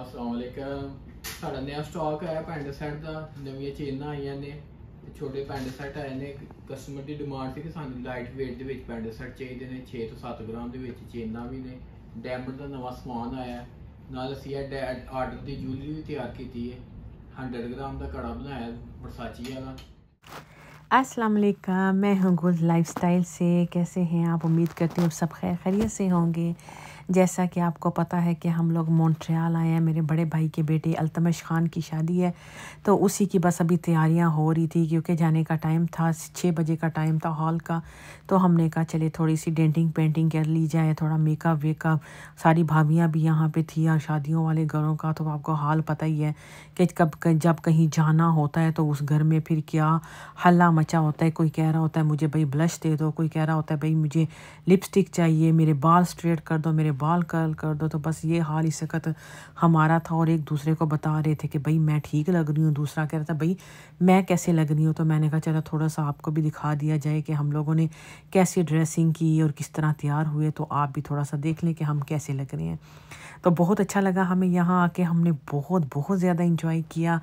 ਅਸਲਾਮੁਅਲੈਕਮ ਸਾਡਾ ਨਵਾਂ ਸਟਾਕ ਆਇਆ ਪੈਂਟ ਸੈਟ ਦਾ ਨਵੀਆਂ ਚੇਨਾਂ ਆਈਆਂ ਨੇ ਛੋਟੇ ਪੈਂਟ ਸੈਟ ਆਏ ਨੇ ਕਸਟਮਰ ਦੀ ਡਿਮਾਂਡ ਸੀ ਕਿ ਸਾਨੂੰ ਲਾਈਟ weight ਦੇ ਵਿੱਚ ਪੈਂਟ ਸੈਟ ਚਾਹੀਦੇ ਨੇ 6 ਤੋਂ 7 ਗ੍ਰਾਮ ਦੇ ਵਿੱਚ ਚੇਨਾਂ ਵੀ ਨੇ ਡਾਇਮੰਡ ਦਾ ਨਵਾਂ ਸਮਾਨ ਆਇਆ ਨਾਲ ਅਸੀਂ ਇਹ ਆਰਡਰ ਦੀ ਜੂਲਰੀ ਵੀ ਤਿਆਰ ਕੀਤੀ ਹੈ 100 ਗ੍ਰਾਮ ਦਾ ਕੜਾ ਬਣਾਇਆ ਵਰਸਾਚੀ ਵਾਲਾ अस्सलाम वालेकुम मैं हूँ गुल लाइफस्टाइल से कैसे हैं आप उम्मीद करती हूँ सब खैर खैरियत से होंगे जैसा कि आपको पता है कि हम लोग मॉन्ट्रियल आए हैं मेरे बड़े भाई के बेटे अल्तमश खान की शादी है तो उसी की बस अभी तैयारियां हो रही थी क्योंकि जाने का टाइम था छः बजे का टाइम था हॉल का तो हमने कहा चले थोड़ी सी डेंटिंग पेंटिंग कर ली जाए थोड़ा मेकअप वेकअप सारी भाभियाँ भी यहाँ पर थी या शादियों वाले घरों का तो आपको हाल पता ही है कि कब जब कहीं जाना होता है तो उस घर में फिर क्या हल्ला मचा होता है कोई कह रहा होता है मुझे भाई ब्लश दे दो कोई कह रहा होता है भाई मुझे लिपस्टिक चाहिए मेरे बाल स्ट्रेट कर दो मेरे बाल कर्ल कर दो तो बस ये हाल इस वक्त हमारा था और एक दूसरे को बता रहे थे कि भाई मैं ठीक लग रही हूँ दूसरा कह रहा था भाई मैं कैसे लग रही हूँ तो मैंने कहा चलो थोड़ा सा आपको भी दिखा दिया जाए कि हम लोगों ने कैसे ड्रेसिंग की और किस तरह तैयार हुए तो आप भी थोड़ा सा देख लें कि हम कैसे लग रहे हैं तो बहुत अच्छा लगा हमें यहाँ आके हमने बहुत बहुत ज़्यादा इंजॉय किया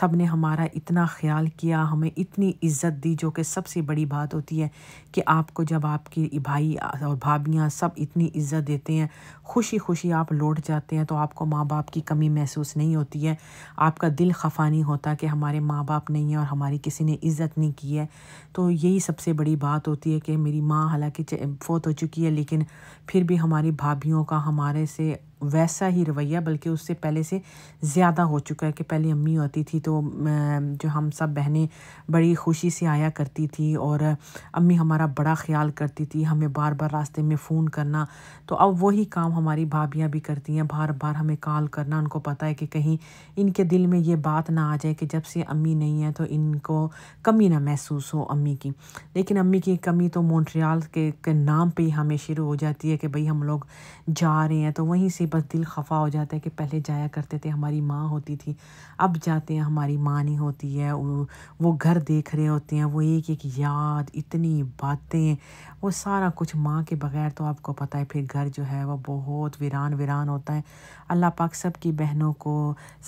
सब ने हमारा इतना ख्याल किया हमें इतनी इज़्ज़त दी जो कि सबसे बड़ी बात होती है कि आपको जब आपकी भाई और भाभियाँ सब इतनी इज़्ज़त देते हैं हैं खुशी खुशी आप लौट जाते हैं तो आपको माँ बाप की कमी महसूस नहीं होती है आपका दिल खफा नहीं होता कि हमारे माँ बाप नहीं है और हमारी किसी ने इज़्ज़त नहीं की है तो यही सबसे बड़ी बात होती है कि मेरी माँ हालांकि फोत हो चुकी है लेकिन फिर भी हमारी भाभीियों का हमारे से वैसा ही रवैया बल्कि उससे पहले से ज़्यादा हो चुका है कि पहले अम्मी होती थी तो जो हम सब बहनें बड़ी खुशी से आया करती थी और अम्मी हमारा बड़ा ख्याल करती थी हमें बार बार रास्ते में फ़ोन करना तो अब वही काम हमारी भाभियाँ भी करती हैं बार बार हमें कॉल करना उनको पता है कि कहीं इनके दिल में ये बात ना आ जाए कि जब से अम्मी नहीं है तो इनको कमी ना महसूस हो अम्मी की लेकिन अम्मी की कमी तो मोन्ट्रियाल के, के नाम पर ही हमें शुरू हो जाती है कि भाई हम लोग जा रहे हैं तो वहीं से बस दिल खफा हो जाता है कि पहले जाया करते थे हमारी माँ होती थी अब जाते हैं हमारी माँ नहीं होती है वो घर देख रहे होते हैं वो एक एक याद इतनी बातें वो सारा कुछ माँ के बग़ैर तो आपको पता है फिर घर जो है वो बहुत वीरान वीरान होता है अल्लाह पाक सब की बहनों को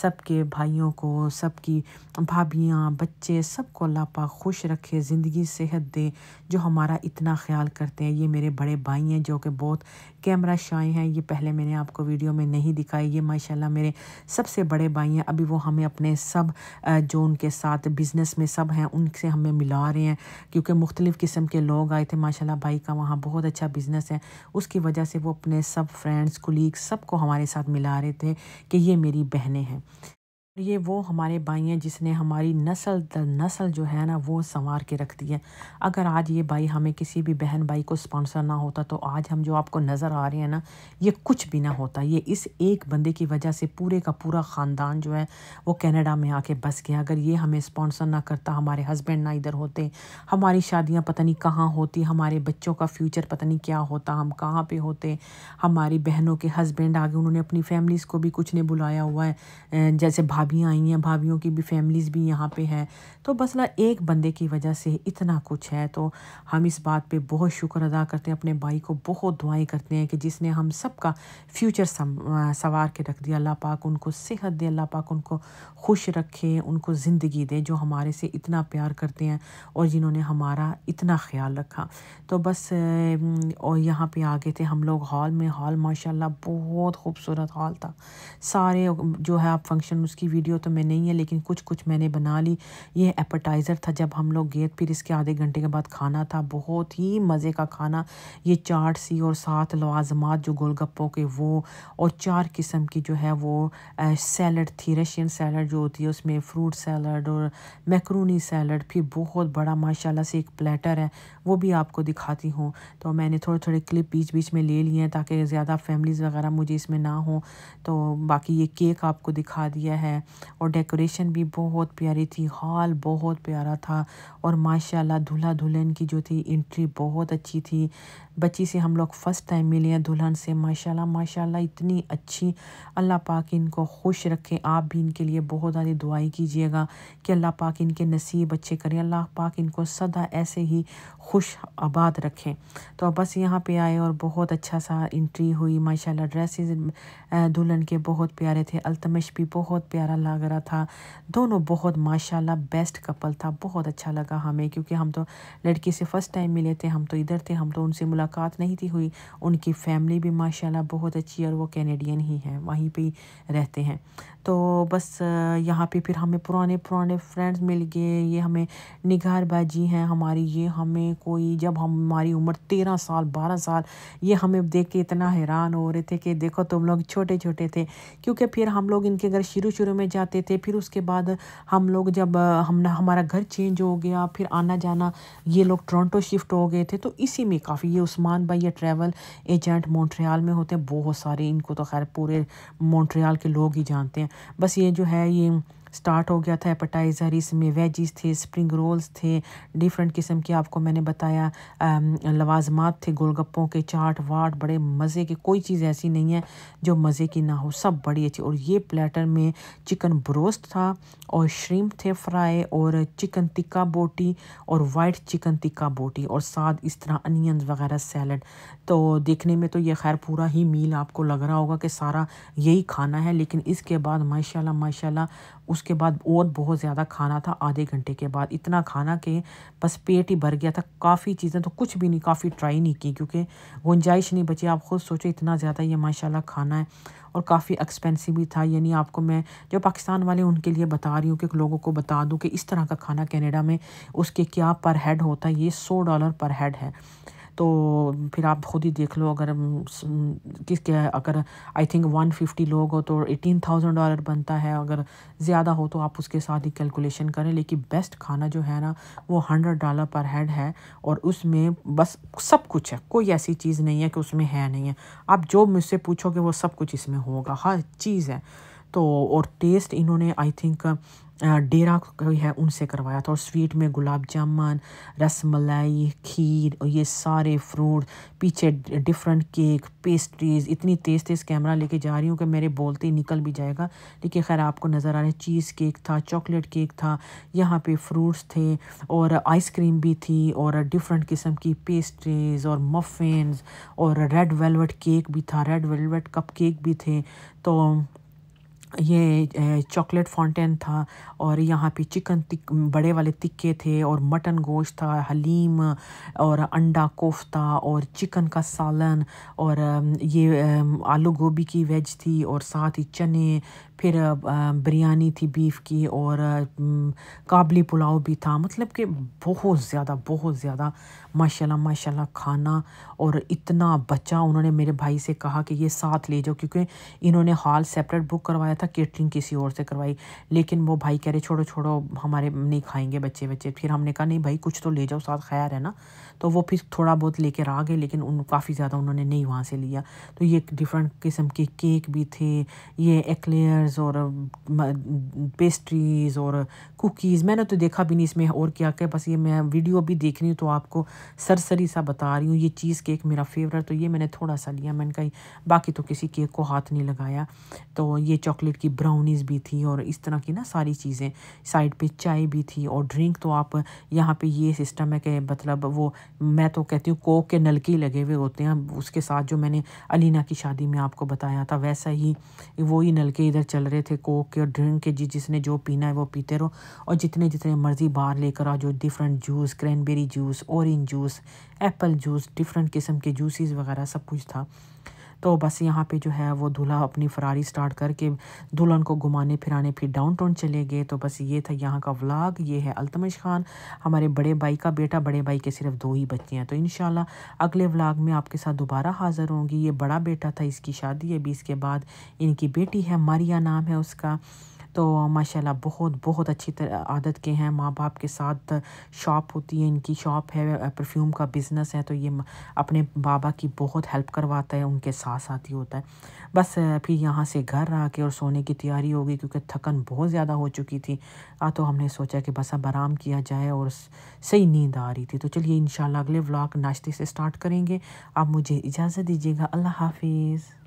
सब के भाइयों को सब की भाभियाँ बच्चे सबको अल्लाह पाक खुश रखे ज़िंदगी सेहत दे जो हमारा इतना ख्याल करते हैं ये मेरे बड़े भाई हैं जो कि बहुत कैमरा शाए हैं ये पहले मैंने आपको वीडियो में नहीं दिखाई ये माशाल्लाह मेरे सबसे बड़े भाई हैं अभी वो हमें अपने सब जो उनके साथ बिज़नेस में सब हैं उनसे हमें मिला रहे हैं क्योंकि मुख्तलिफ़ किस्म के लोग आए थे माशाला भाई का वहाँ बहुत अच्छा बिजनेस है उसकी वजह से वो अपने सब फ्रेंड्स कुलीग सबको हमारे साथ मिला रहे थे कि ये मेरी बहनें हैं ये वो हमारे भाई हैं जिसने हमारी नस्ल दर नस्ल जो है ना वो संवार के रख दी है अगर आज ये भाई हमें किसी भी बहन भाई को स्पॉन्सर ना होता तो आज हम जो आपको नज़र आ रहे हैं ना ये कुछ भी ना होता ये इस एक बंदे की वजह से पूरे का पूरा ख़ानदान जो है वो कनाडा में आके बस गया अगर ये हमें स्पॉन्सर ना करता हमारे हस्बैंड ना इधर होते हमारी शादियाँ पता नहीं कहाँ होती हमारे बच्चों का फ्यूचर पता नहीं क्या होता हम कहाँ पर होते हमारी बहनों के हस्बैंड आगे उन्होंने अपनी फैमिलीज़ को भी कुछ ने बुलाया हुआ है जैसे भाभी भी आई हैं भाभीियों की भी फैमिलीज़ भी यहाँ पे हैं तो ना एक बंदे की वजह से इतना कुछ है तो हम इस बात पे बहुत शुक्र अदा करते हैं अपने भाई को बहुत दुआएं करते हैं कि जिसने हम सब का फ्यूचर सवार के रख दिया अल्लाह पाक उनको सेहत दे अल्लाह पाक उनको खुश रखे उनको ज़िंदगी दे जो हमारे से इतना प्यार करते हैं और जिन्होंने हमारा इतना ख्याल रखा तो बस और यहाँ पर आ गए थे हम लोग हॉल में हॉल माशाल्लाह बहुत खूबसूरत हॉल था सारे जो है आप फंक्शन उसकी वीडियो तो मैं नहीं है लेकिन कुछ कुछ मैंने बना ली ये एपरटाइज़र था जब हम लोग गए फिर इसके आधे घंटे के बाद खाना था बहुत ही मज़े का खाना ये चाट सी और सात लवाजमात जो गोलगप्पों के वो और चार किस्म की जो है वो सैलड थी रशियन सैलड जो होती है उसमें फ्रूट सैलड और मैकरूनी सैलड फिर बहुत बड़ा माशाला से एक प्लेटर है वो भी आपको दिखाती हूँ तो मैंने थोड़े थोड़े क्लिप बीच बीच में ले लिए हैं ताकि ज़्यादा फैमिलीज़ वगैरह मुझे इसमें ना हो तो बाकी ये केक आपको दिखा दिया है और डेकोरेशन भी बहुत प्यारी थी हॉल बहुत प्यारा था और माशाल्लाह दूल्हा दुल्हन की जो थी एंट्री बहुत अच्छी थी बच्ची से हम लोग फ़र्स्ट टाइम मिले हैं दुल्हन से माशाल्लाह माशाल्लाह इतनी अच्छी अल्लाह पाक इनको खुश रखे आप भी इनके लिए बहुत ज़्यादा दुआई कीजिएगा कि अल्लाह पाक इनके नसीब अच्छे करें अल्लाह पाक इनको सदा ऐसे ही खुश आबाद रखें तो बस यहाँ पे आए और बहुत अच्छा सा इंट्री हुई माशाल्लाह ड्रेसेस दुल्हन के बहुत प्यारे थे अल्तमश भी बहुत प्यारा प्यारा लग रहा था दोनों बहुत माशाल्लाह बेस्ट कपल था बहुत अच्छा लगा हमें क्योंकि हम तो लड़की से फ़र्स्ट टाइम मिले थे हम तो इधर थे हम तो उनसे मुलाकात नहीं थी हुई उनकी फैमिली भी माशाल्लाह बहुत अच्छी और वो कैनेडियन ही हैं वहीं पर रहते हैं तो बस यहाँ पर फिर हमें पुराने पुराने फ्रेंड्स मिल गए ये हमें निगार बाजी हैं हमारी ये हमें कोई जब हमारी उम्र तेरह साल बारह साल ये हमें देख के इतना हैरान हो रहे थे कि देखो तुम लोग छोटे छोटे थे क्योंकि फिर हम लोग इनके घर शुरू शुरू में में जाते थे फिर उसके बाद हम लोग जब हम हमारा घर चेंज हो गया फिर आना जाना ये लोग टोरंटो शिफ्ट हो गए थे तो इसी में काफ़ी ये उस्मान भाई ये ट्रैवल एजेंट मोन्ट्रियाल में होते हैं बहुत सारे इनको तो खैर पूरे मोन्ट्रियाल के लोग ही जानते हैं बस ये जो है ये स्टार्ट हो गया था एपटाइजर इसमें वेजिस थे स्प्रिंग रोल्स थे डिफरेंट किस्म के आपको मैंने बताया लवाजमात थे गोलगप्पों के चाट वाट बड़े मज़े के कोई चीज़ ऐसी नहीं है जो मज़े की ना हो सब बड़ी अच्छी और ये प्लेटर में चिकन ब्रोस्ट था और श्रिम्प थे फ्राई और चिकन टिक्का बोटी और वाइट चिकन टिक्का बोटी और साथ इस तरह अनियन वगैरह सैलड तो देखने में तो ये खैर पूरा ही मील आपको लग रहा होगा कि सारा यही खाना है लेकिन इसके बाद माशाल्लाह माशाल्लाह उस उसके बाद और बहुत ज़्यादा खाना था आधे घंटे के बाद इतना खाना कि बस पेट ही भर गया था काफ़ी चीज़ें तो कुछ भी नहीं काफ़ी ट्राई नहीं की क्योंकि गुंजाइश नहीं बची आप खुद सोचो इतना ज़्यादा ये माशाल्लाह खाना है और काफ़ी एक्सपेंसिव भी था यानी आपको मैं जो पाकिस्तान वाले उनके लिए बता रही हूँ कि लोगों को बता दूँ कि इस तरह का खाना कैनेडा में उसके क्या पर हेड होता है ये सौ डॉलर पर हेड है तो फिर आप खुद ही देख लो अगर किस क्या अगर आई थिंक वन फिफ्टी लोग हो तो एटीन थाउजेंड डॉलर बनता है अगर ज़्यादा हो तो आप उसके साथ ही कैलकुलेशन करें लेकिन बेस्ट खाना जो है ना वो हंड्रेड डॉलर पर हेड है और उसमें बस सब कुछ है कोई ऐसी चीज़ नहीं है कि उसमें है नहीं है आप जो मुझसे पूछोगे वो सब कुछ इसमें होगा हर चीज़ है तो और टेस्ट इन्होंने आई थिंक डेरा कोई है उनसे करवाया था और स्वीट में गुलाब जामुन रस मलाई खीर और ये सारे फ्रूट पीछे डिफरेंट केक पेस्ट्रीज इतनी तेज़ तेज़ कैमरा लेके जा रही हूँ कि मेरे बोलते ही निकल भी जाएगा लेकिन खैर आपको नज़र आ रहा है चीज़ केक था चॉकलेट केक था यहाँ पे फ्रूट्स थे और आइसक्रीम भी थी और डिफरेंट किस्म की पेस्ट्रीज और मफिनस और रेड वेलवेट केक भी था रेड वेलवेट कप केक भी थे तो ये चॉकलेट फाउंटेन था और यहाँ पे चिकन तिक बड़े वाले तिक्के थे और मटन गोश्त था हलीम और अंडा कोफ्ता और चिकन का सालन और ये आलू गोभी की वेज थी और साथ ही चने फिर बिरयानी थी बीफ़ की और काबली पुलाव भी था मतलब कि बहुत ज़्यादा बहुत ज़्यादा माशाल्लाह माशाल्लाह खाना और इतना बचा उन्होंने मेरे भाई से कहा कि ये साथ ले जाओ क्योंकि इन्होंने हॉल सेपरेट बुक करवाया था केटरिंग किसी और से करवाई लेकिन वो भाई कह रहे छोड़ो छोड़ो हमारे नहीं खाएंगे बच्चे बच्चे फिर हमने कहा नहीं भाई कुछ तो ले जाओ साथ खैर है ना तो वो फिर थोड़ा बहुत लेकर आ गए लेकिन उन काफ़ी ज़्यादा उन्होंने नहीं वहाँ से लिया तो ये डिफरेंट किस्म के केक भी थे ये एक्लेयर मफिन्स और पेस्ट्रीज़ और कुकीज़ मैंने तो देखा भी नहीं इसमें और क्या क्या बस ये मैं वीडियो भी देख रही हूँ तो आपको सरसरी सा बता रही हूँ ये चीज़ केक मेरा फेवरेट तो ये मैंने थोड़ा सा लिया मैंने कहीं बाकी तो किसी केक को हाथ नहीं लगाया तो ये चॉकलेट की ब्राउनीज़ भी थी और इस तरह की ना सारी चीज़ें साइड पर चाय भी थी और ड्रिंक तो आप यहाँ पर ये सिस्टम है कि मतलब वो मैं तो कहती हूँ कोक के नलके लगे हुए होते हैं उसके साथ जो मैंने अलीना की शादी में आपको बताया था वैसा ही वही नलके इधर चल चल रहे थे कोक के और ड्रिंक के जी जिसने जो पीना है वो पीते रहो और जितने जितने मर्ज़ी बाहर लेकर आ जो different juice cranberry juice orange juice apple juice different किस्म के जूसेस वगैरह सब कुछ था तो बस यहाँ पे जो है वो दूल्हा अपनी फरारी स्टार्ट करके दुल्हन को घुमाने फिराने फिर डाउन टाउन चले गए तो बस ये था यहाँ का व्लाग ये है अल्तमश खान हमारे बड़े भाई का बेटा बड़े भाई के सिर्फ दो ही बच्चे हैं तो इन अगले व्लाग में आपके साथ दोबारा हाज़िर होंगी ये बड़ा बेटा था इसकी शादी अभी इसके बाद इनकी बेटी है मारिया नाम है उसका तो माशाल्लाह बहुत बहुत अच्छी आदत के हैं माँ बाप के साथ शॉप होती है इनकी शॉप है परफ्यूम का बिज़नेस है तो ये अपने बाबा की बहुत हेल्प करवाता है उनके साथ साथ ही होता है बस फिर यहाँ से घर के और सोने की तैयारी हो गई क्योंकि थकन बहुत ज़्यादा हो चुकी थी आ तो हमने सोचा कि बस अब आराम किया जाए और सही नींद आ रही थी तो चलिए इन अगले व्लॉग नाश्ते से स्टार्ट करेंगे आप मुझे इजाज़त दीजिएगा अल्लाह हाफिज़